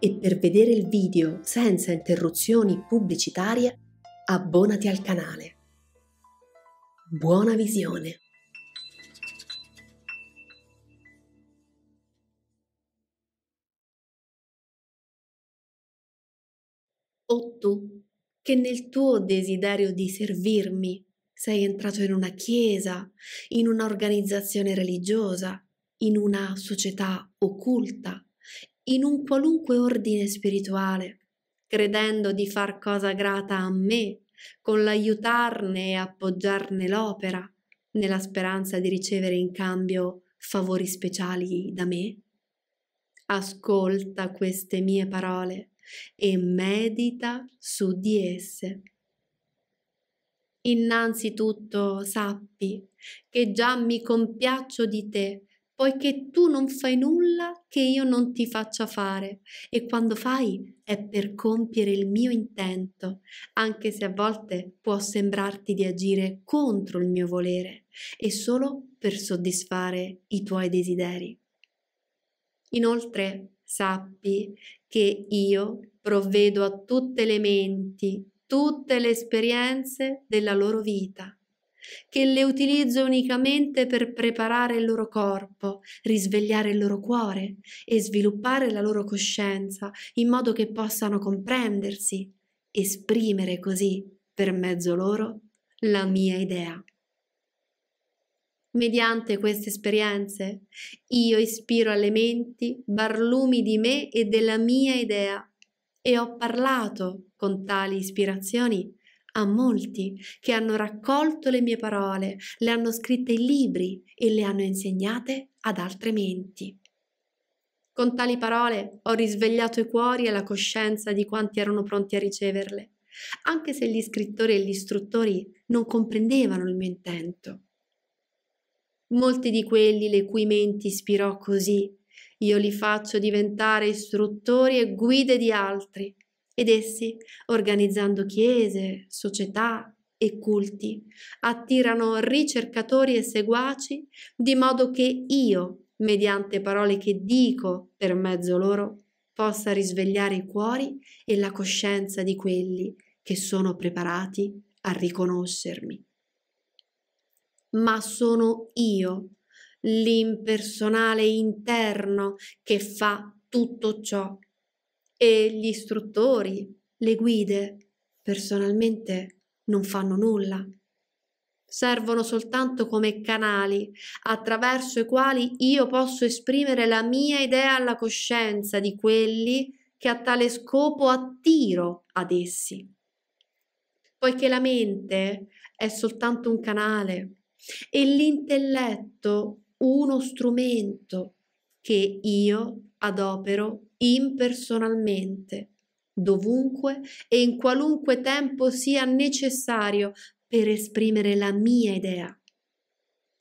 e per vedere il video senza interruzioni pubblicitarie abbonati al canale. Buona visione! O tu, che nel tuo desiderio di servirmi sei entrato in una chiesa, in un'organizzazione religiosa, in una società occulta, in un qualunque ordine spirituale, credendo di far cosa grata a me, con l'aiutarne e appoggiarne l'opera, nella speranza di ricevere in cambio favori speciali da me? Ascolta queste mie parole e medita su di esse. Innanzitutto sappi che già mi compiaccio di te poiché tu non fai nulla che io non ti faccia fare e quando fai è per compiere il mio intento, anche se a volte può sembrarti di agire contro il mio volere e solo per soddisfare i tuoi desideri. Inoltre sappi che io provvedo a tutte le menti, tutte le esperienze della loro vita che le utilizzo unicamente per preparare il loro corpo, risvegliare il loro cuore e sviluppare la loro coscienza in modo che possano comprendersi, esprimere così, per mezzo loro, la mia idea. Mediante queste esperienze io ispiro alle menti barlumi di me e della mia idea e ho parlato con tali ispirazioni a molti che hanno raccolto le mie parole, le hanno scritte in libri e le hanno insegnate ad altre menti. Con tali parole ho risvegliato i cuori e la coscienza di quanti erano pronti a riceverle, anche se gli scrittori e gli istruttori non comprendevano il mio intento. Molti di quelli le cui menti ispirò così, io li faccio diventare istruttori e guide di altri, ed essi, organizzando chiese, società e culti, attirano ricercatori e seguaci, di modo che io, mediante parole che dico per mezzo loro, possa risvegliare i cuori e la coscienza di quelli che sono preparati a riconoscermi. Ma sono io, l'impersonale interno, che fa tutto ciò e gli istruttori, le guide, personalmente non fanno nulla. Servono soltanto come canali attraverso i quali io posso esprimere la mia idea alla coscienza di quelli che a tale scopo attiro ad essi. Poiché la mente è soltanto un canale e l'intelletto uno strumento che io adopero impersonalmente, dovunque e in qualunque tempo sia necessario per esprimere la mia idea.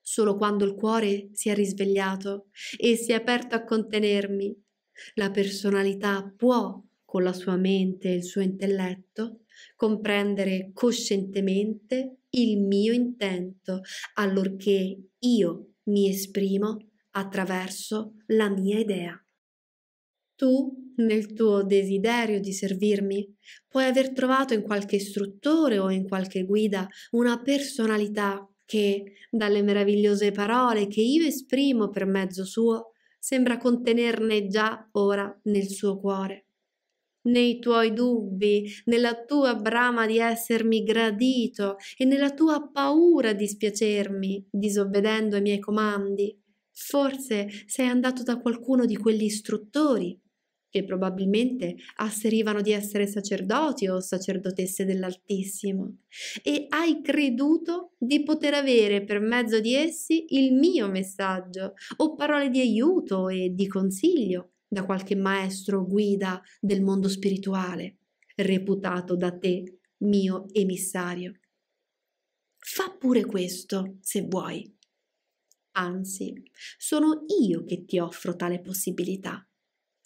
Solo quando il cuore si è risvegliato e si è aperto a contenermi, la personalità può, con la sua mente e il suo intelletto, comprendere coscientemente il mio intento, allorché io mi esprimo attraverso la mia idea. Tu, nel tuo desiderio di servirmi, puoi aver trovato in qualche istruttore o in qualche guida una personalità che, dalle meravigliose parole che io esprimo per mezzo suo, sembra contenerne già ora nel suo cuore. Nei tuoi dubbi, nella tua brama di essermi gradito e nella tua paura di spiacermi, disobbedendo ai miei comandi, forse sei andato da qualcuno di quegli istruttori che probabilmente asserivano di essere sacerdoti o sacerdotesse dell'Altissimo, e hai creduto di poter avere per mezzo di essi il mio messaggio o parole di aiuto e di consiglio da qualche maestro guida del mondo spirituale, reputato da te mio emissario. Fa pure questo, se vuoi. Anzi, sono io che ti offro tale possibilità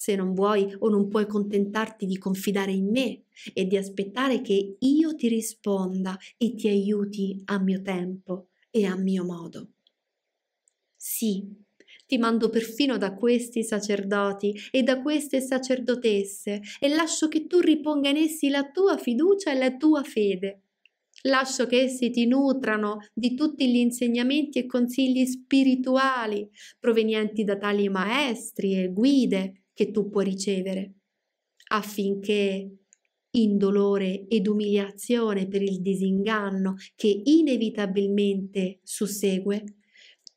se non vuoi o non puoi contentarti di confidare in me e di aspettare che io ti risponda e ti aiuti a mio tempo e a mio modo. Sì, ti mando perfino da questi sacerdoti e da queste sacerdotesse e lascio che tu riponga in essi la tua fiducia e la tua fede. Lascio che essi ti nutrano di tutti gli insegnamenti e consigli spirituali provenienti da tali maestri e guide che tu puoi ricevere, affinché in dolore ed umiliazione per il disinganno che inevitabilmente sussegue,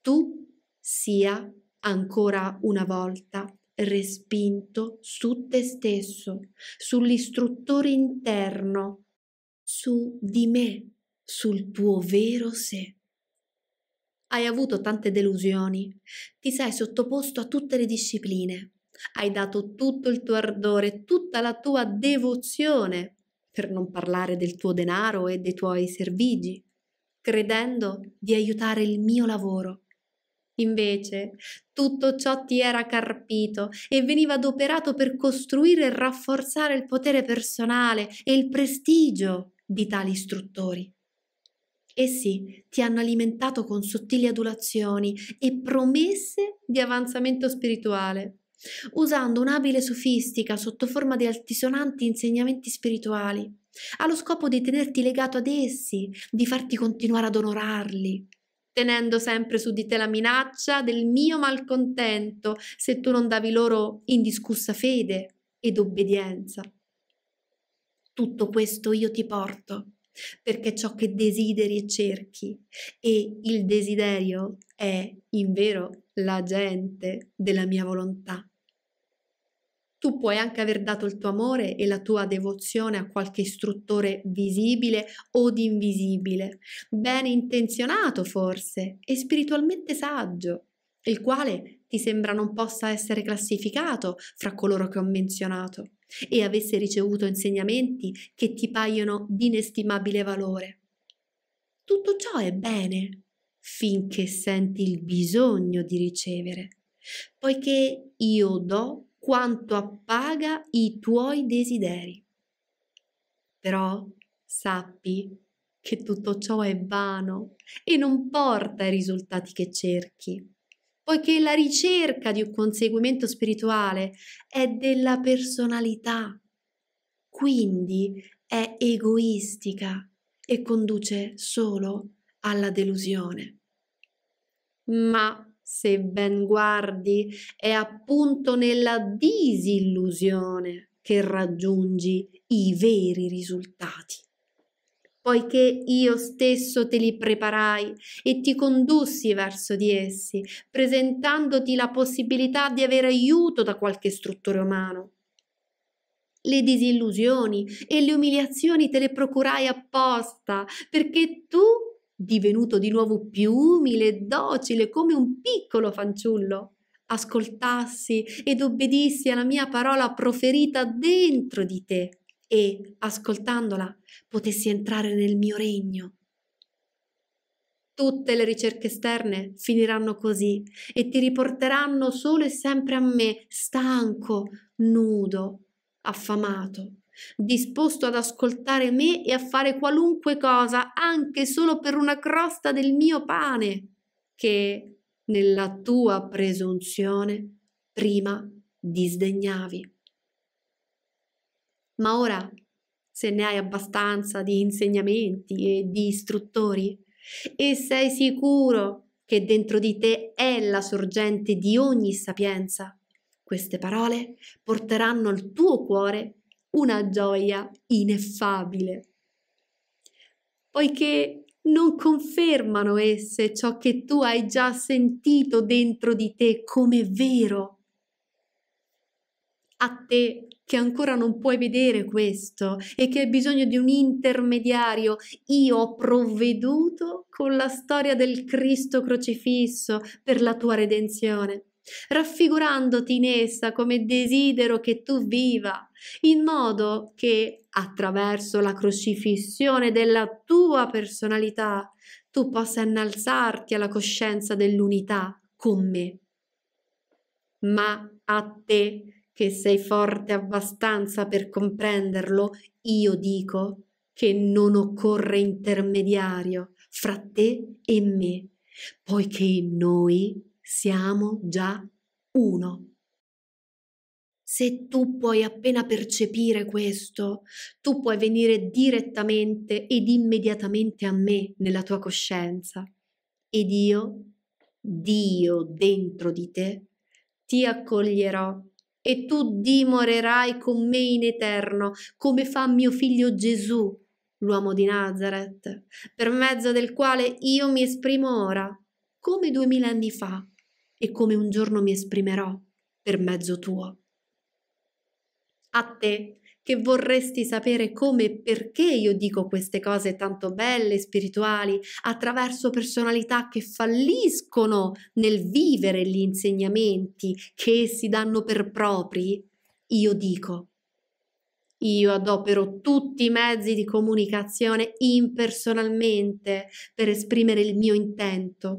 tu sia ancora una volta respinto su te stesso, sull'istruttore interno, su di me, sul tuo vero sé. Hai avuto tante delusioni, ti sei sottoposto a tutte le discipline, hai dato tutto il tuo ardore, tutta la tua devozione, per non parlare del tuo denaro e dei tuoi servigi, credendo di aiutare il mio lavoro. Invece, tutto ciò ti era carpito e veniva adoperato per costruire e rafforzare il potere personale e il prestigio di tali istruttori. Essi ti hanno alimentato con sottili adulazioni e promesse di avanzamento spirituale, usando un'abile sofistica sotto forma di altisonanti insegnamenti spirituali, allo scopo di tenerti legato ad essi, di farti continuare ad onorarli, tenendo sempre su di te la minaccia del mio malcontento se tu non davi loro indiscussa fede ed obbedienza. Tutto questo io ti porto perché ciò che desideri e cerchi e il desiderio è in vero l'agente della mia volontà. Tu puoi anche aver dato il tuo amore e la tua devozione a qualche istruttore visibile o invisibile, bene intenzionato forse e spiritualmente saggio, il quale ti sembra non possa essere classificato fra coloro che ho menzionato e avesse ricevuto insegnamenti che ti paiono di inestimabile valore. Tutto ciò è bene finché senti il bisogno di ricevere, poiché io do quanto appaga i tuoi desideri. Però sappi che tutto ciò è vano e non porta ai risultati che cerchi poiché la ricerca di un conseguimento spirituale è della personalità, quindi è egoistica e conduce solo alla delusione. Ma se ben guardi, è appunto nella disillusione che raggiungi i veri risultati poiché io stesso te li preparai e ti condussi verso di essi, presentandoti la possibilità di avere aiuto da qualche struttore umano. Le disillusioni e le umiliazioni te le procurai apposta, perché tu, divenuto di nuovo più umile e docile come un piccolo fanciullo, ascoltassi ed obbedissi alla mia parola proferita dentro di te e, ascoltandola, potessi entrare nel mio regno. Tutte le ricerche esterne finiranno così e ti riporteranno solo e sempre a me, stanco, nudo, affamato, disposto ad ascoltare me e a fare qualunque cosa, anche solo per una crosta del mio pane, che, nella tua presunzione, prima disdegnavi. Ma ora, se ne hai abbastanza di insegnamenti e di istruttori, e sei sicuro che dentro di te è la sorgente di ogni sapienza, queste parole porteranno al tuo cuore una gioia ineffabile, poiché non confermano esse ciò che tu hai già sentito dentro di te come vero. A te che ancora non puoi vedere questo e che hai bisogno di un intermediario. Io ho provveduto con la storia del Cristo crocifisso per la tua redenzione raffigurandoti in essa come desidero che tu viva, in modo che, attraverso la crocifissione della tua personalità, tu possa innalzarti alla coscienza dell'unità con me. Ma a te che sei forte abbastanza per comprenderlo, io dico che non occorre intermediario fra te e me, poiché noi siamo già uno. Se tu puoi appena percepire questo, tu puoi venire direttamente ed immediatamente a me nella tua coscienza ed io, Dio dentro di te, ti accoglierò e tu dimorerai con me in eterno, come fa mio figlio Gesù, l'uomo di Nazareth, per mezzo del quale io mi esprimo ora, come duemila anni fa, e come un giorno mi esprimerò per mezzo tuo. A te, che vorresti sapere come e perché io dico queste cose tanto belle, spirituali, attraverso personalità che falliscono nel vivere gli insegnamenti che essi danno per propri, io dico. Io adopero tutti i mezzi di comunicazione impersonalmente per esprimere il mio intento.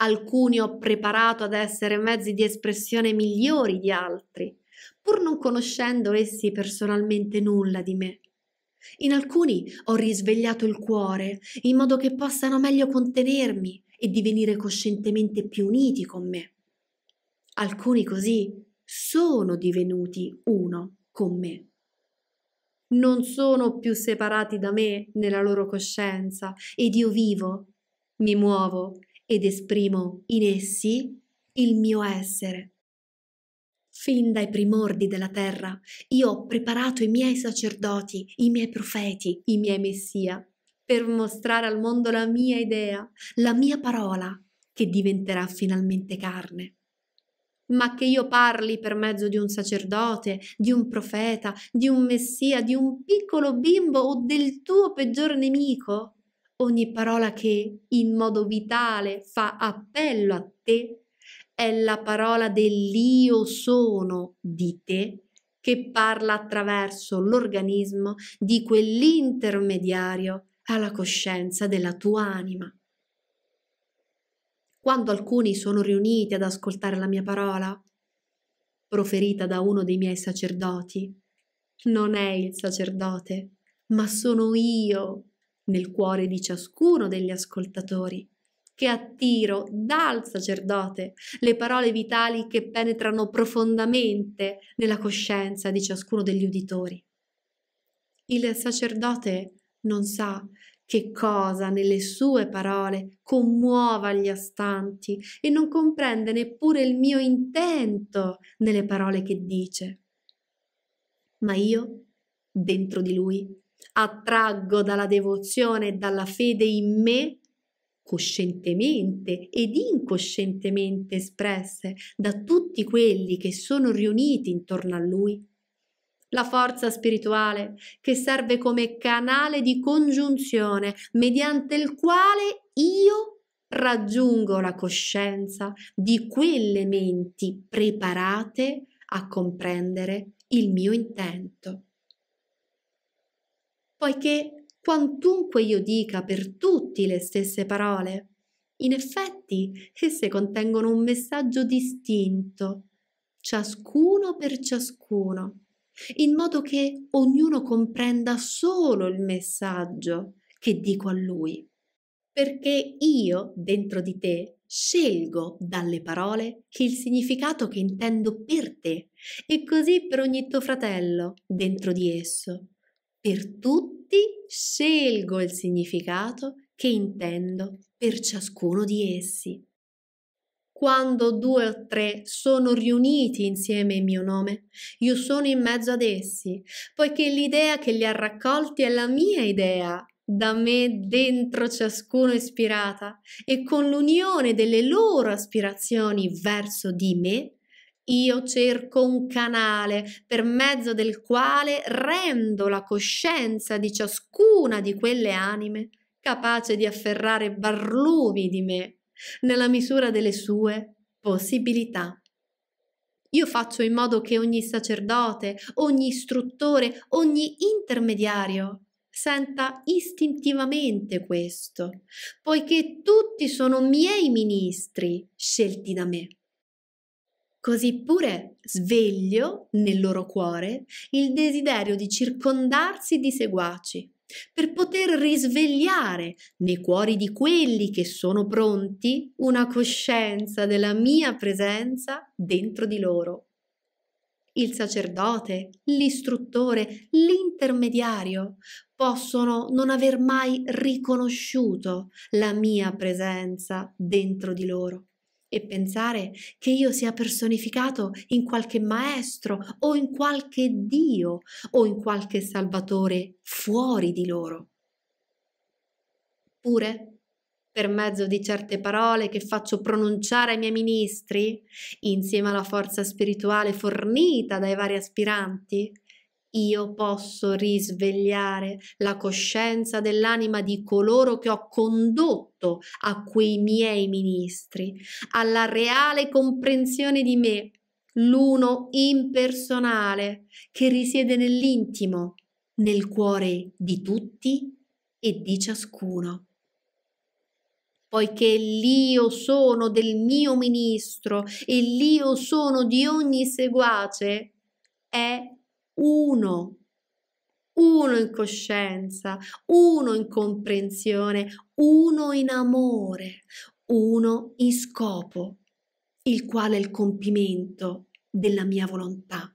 Alcuni ho preparato ad essere mezzi di espressione migliori di altri pur non conoscendo essi personalmente nulla di me. In alcuni ho risvegliato il cuore in modo che possano meglio contenermi e divenire coscientemente più uniti con me. Alcuni così sono divenuti uno con me. Non sono più separati da me nella loro coscienza ed io vivo, mi muovo ed esprimo in essi il mio essere. Fin dai primordi della terra io ho preparato i miei sacerdoti, i miei profeti, i miei messia, per mostrare al mondo la mia idea, la mia parola, che diventerà finalmente carne. Ma che io parli per mezzo di un sacerdote, di un profeta, di un messia, di un piccolo bimbo o del tuo peggior nemico? Ogni parola che, in modo vitale, fa appello a te, è la parola dell'io sono di te che parla attraverso l'organismo di quell'intermediario alla coscienza della tua anima. Quando alcuni sono riuniti ad ascoltare la mia parola, proferita da uno dei miei sacerdoti, non è il sacerdote, ma sono io nel cuore di ciascuno degli ascoltatori che attiro dal sacerdote, le parole vitali che penetrano profondamente nella coscienza di ciascuno degli uditori. Il sacerdote non sa che cosa nelle sue parole commuova gli astanti e non comprende neppure il mio intento nelle parole che dice. Ma io, dentro di lui, attraggo dalla devozione e dalla fede in me coscientemente ed incoscientemente espresse da tutti quelli che sono riuniti intorno a lui. La forza spirituale che serve come canale di congiunzione mediante il quale io raggiungo la coscienza di quelle menti preparate a comprendere il mio intento. Poiché quantunque io dica per tutti le stesse parole. In effetti, esse contengono un messaggio distinto, ciascuno per ciascuno, in modo che ognuno comprenda solo il messaggio che dico a lui. Perché io, dentro di te, scelgo dalle parole il significato che intendo per te e così per ogni tuo fratello dentro di esso. Per tutti scelgo il significato che intendo per ciascuno di essi. Quando due o tre sono riuniti insieme in mio nome, io sono in mezzo ad essi, poiché l'idea che li ha raccolti è la mia idea, da me dentro ciascuno ispirata, e con l'unione delle loro aspirazioni verso di me io cerco un canale per mezzo del quale rendo la coscienza di ciascuna di quelle anime capace di afferrare barlumi di me nella misura delle sue possibilità. Io faccio in modo che ogni sacerdote, ogni istruttore, ogni intermediario senta istintivamente questo, poiché tutti sono miei ministri scelti da me. Così pure sveglio nel loro cuore il desiderio di circondarsi di seguaci, per poter risvegliare nei cuori di quelli che sono pronti una coscienza della mia presenza dentro di loro. Il sacerdote, l'istruttore, l'intermediario possono non aver mai riconosciuto la mia presenza dentro di loro e pensare che io sia personificato in qualche maestro o in qualche Dio o in qualche Salvatore fuori di loro. Pure, per mezzo di certe parole che faccio pronunciare ai miei ministri, insieme alla forza spirituale fornita dai vari aspiranti, io posso risvegliare la coscienza dell'anima di coloro che ho condotto a quei miei ministri, alla reale comprensione di me, l'uno impersonale che risiede nell'intimo, nel cuore di tutti e di ciascuno. Poiché l'io sono del mio ministro e l'io sono di ogni seguace, è uno, uno in coscienza, uno in comprensione, uno in amore, uno in scopo, il quale è il compimento della mia volontà.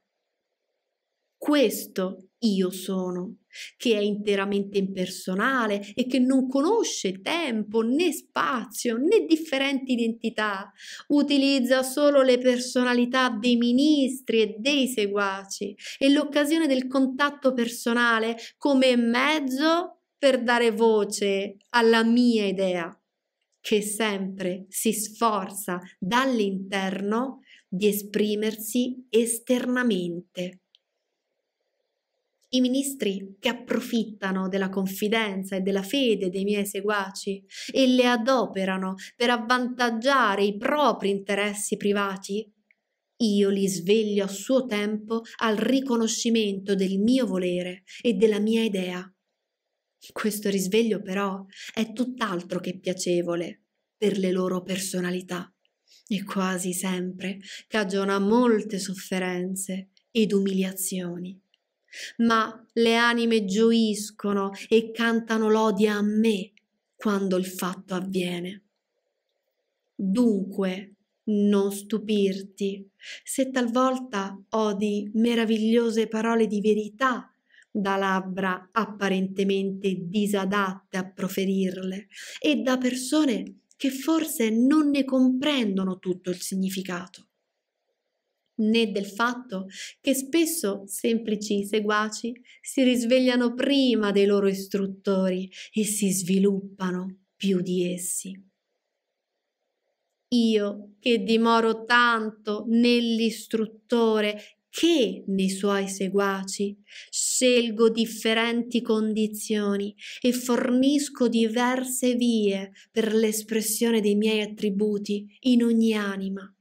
Questo io sono che è interamente impersonale e che non conosce tempo né spazio né differenti identità, utilizza solo le personalità dei ministri e dei seguaci e l'occasione del contatto personale come mezzo per dare voce alla mia idea, che sempre si sforza dall'interno di esprimersi esternamente i ministri che approfittano della confidenza e della fede dei miei seguaci e le adoperano per avvantaggiare i propri interessi privati, io li sveglio a suo tempo al riconoscimento del mio volere e della mia idea. Questo risveglio però è tutt'altro che piacevole per le loro personalità e quasi sempre cagiona molte sofferenze ed umiliazioni ma le anime gioiscono e cantano l'odia a me quando il fatto avviene. Dunque, non stupirti se talvolta odi meravigliose parole di verità da labbra apparentemente disadatte a proferirle e da persone che forse non ne comprendono tutto il significato né del fatto che spesso semplici seguaci si risvegliano prima dei loro istruttori e si sviluppano più di essi. Io che dimoro tanto nell'istruttore che nei suoi seguaci scelgo differenti condizioni e fornisco diverse vie per l'espressione dei miei attributi in ogni anima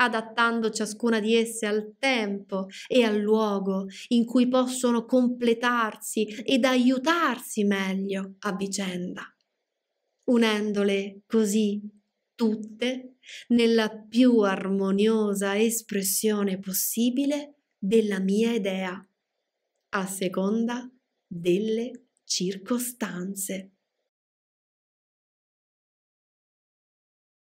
adattando ciascuna di esse al tempo e al luogo in cui possono completarsi ed aiutarsi meglio a vicenda, unendole così tutte nella più armoniosa espressione possibile della mia idea, a seconda delle circostanze.